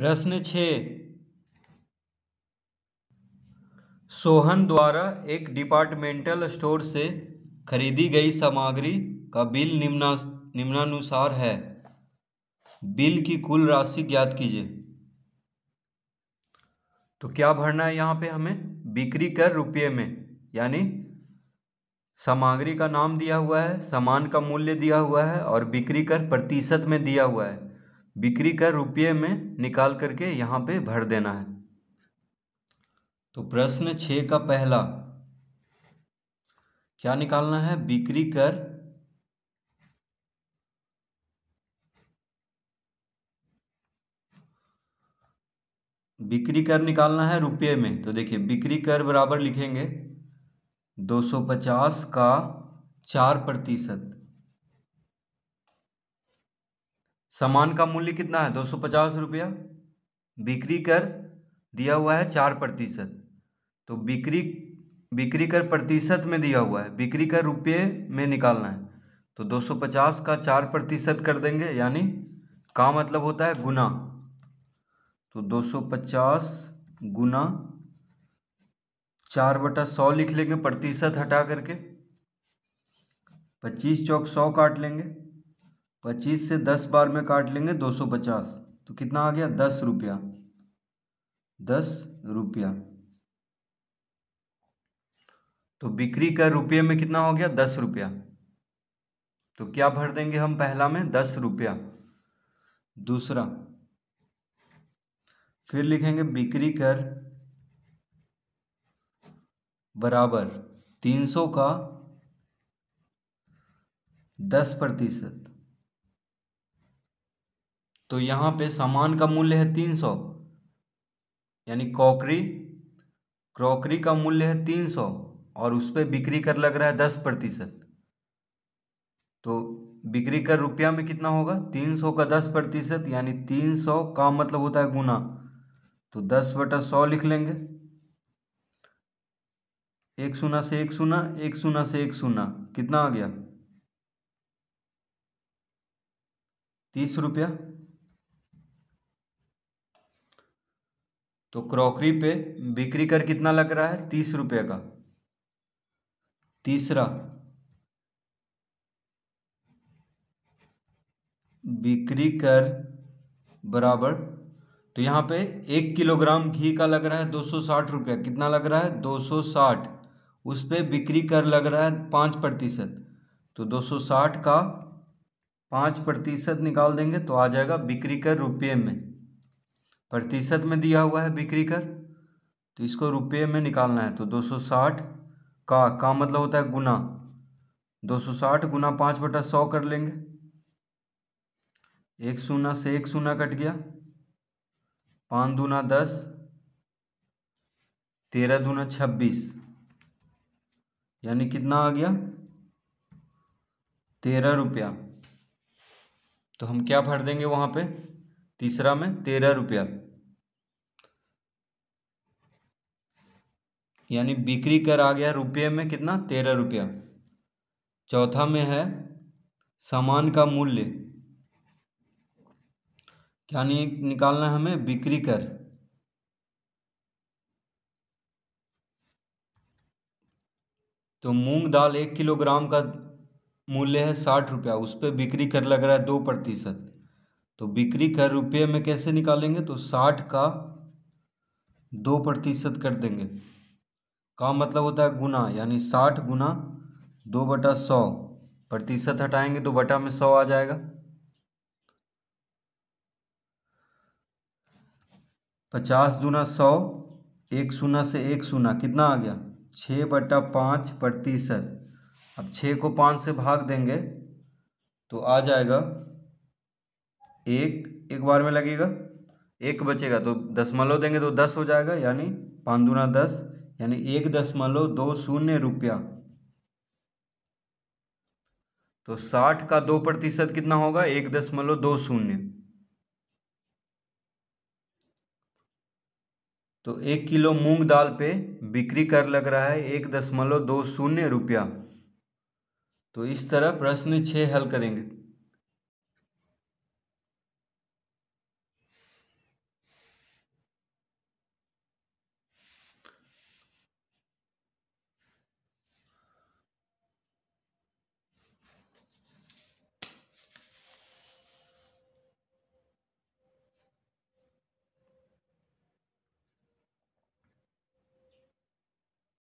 प्रश्न छ सोहन द्वारा एक डिपार्टमेंटल स्टोर से खरीदी गई सामग्री का बिल निम्ना निम्नानुसार है बिल की कुल राशि ज्ञात कीजिए तो क्या भरना है यहाँ पे हमें बिक्री कर रुपये में यानी सामग्री का नाम दिया हुआ है सामान का मूल्य दिया हुआ है और बिक्री कर प्रतिशत में दिया हुआ है बिक्री का रुपये में निकाल करके यहाँ पे भर देना है तो प्रश्न छ का पहला क्या निकालना है बिक्री कर बिक्री कर निकालना है रुपये में तो देखिए बिक्री कर बराबर लिखेंगे 250 का चार प्रतिशत सामान का मूल्य कितना है दो सौ पचास रुपया बिक्री कर दिया हुआ है चार प्रतिशत तो बिक्री बिक्री कर प्रतिशत में दिया हुआ है बिक्री कर रुपये में निकालना है तो 250 का चार प्रतिशत कर देंगे यानी का मतलब होता है गुना तो 250 गुना चार बटा सौ लिख लेंगे प्रतिशत हटा करके पच्चीस चौक सौ काट लेंगे पच्चीस से दस बार में काट लेंगे दो सौ पचास तो कितना आ गया दस रुपया दस रुपया तो बिक्री का रुपये में कितना हो गया दस रुपया तो क्या भर देंगे हम पहला में दस रुपया दूसरा फिर लिखेंगे बिक्री कर बराबर तीन सौ का दस प्रतिशत तो यहाँ पे सामान का मूल्य है तीन सौ यानी कॉकरी क्रॉकरी का मूल्य है तीन सौ और उस पर बिक्री कर लग रहा है दस प्रतिशत तो बिक्री कर रुपया में कितना होगा तीन सौ का दस प्रतिशत यानी तीन सौ का मतलब होता है गुना तो दस बटा सौ लिख लेंगे एक सुना से एक सुना एक सुना से एक सुना कितना आ गया तीस रुपया तो क्रॉकरी पे बिक्री कर कितना लग रहा है तीस रुपये का तीसरा बिक्री कर बराबर तो यहाँ पे एक किलोग्राम घी का लग रहा है दो सौ साठ रुपया कितना लग रहा है दो सौ साठ उस पर बिक्री कर लग रहा है पाँच प्रतिशत तो दो सौ साठ का पाँच प्रतिशत निकाल देंगे तो आ जाएगा बिक्री कर रुपये में प्रतिशत में दिया हुआ है बिक्री कर तो इसको रुपये में निकालना है तो 260 का का मतलब होता है गुना 260 गुना पाँच बटा सौ कर लेंगे एक सूना से एक सूना कट गया पाँच दूना दस तेरह दूना छब्बीस यानी कितना आ गया तेरह रुपया तो हम क्या भर देंगे वहाँ पे तीसरा में तेरह रुपया यानी बिक्री कर आ गया रुपये में कितना तेरह रुपया चौथा में है सामान का मूल्य क्या निकालना है हमें बिक्री कर तो मूंग दाल एक किलोग्राम का मूल्य है साठ रुपया उस पर बिक्री कर लग रहा है दो प्रतिशत तो बिक्री कर रुपये में कैसे निकालेंगे तो साठ का दो प्रतिशत कर देंगे का मतलब होता है गुना यानी साठ गुना दो बटा सौ प्रतिशत हटाएंगे तो बटा में सौ आ जाएगा पचास दूना सौ एक शून्य से एक शून्य कितना आ गया छः बटा पाँच प्रतिशत अब छः को पाँच से भाग देंगे तो आ जाएगा एक एक बार में लगेगा एक बचेगा तो दसमलव देंगे तो दस हो जाएगा यानी पाँच दूना दस यानी एक दशमलव दो शून्य रुपया तो साठ का दो प्रतिशत कितना होगा एक दशमलव दो शून्य तो एक किलो मूंग दाल पे बिक्री कर लग रहा है एक दसमलव दो शून्य रुपया तो इस तरह प्रश्न छह हल करेंगे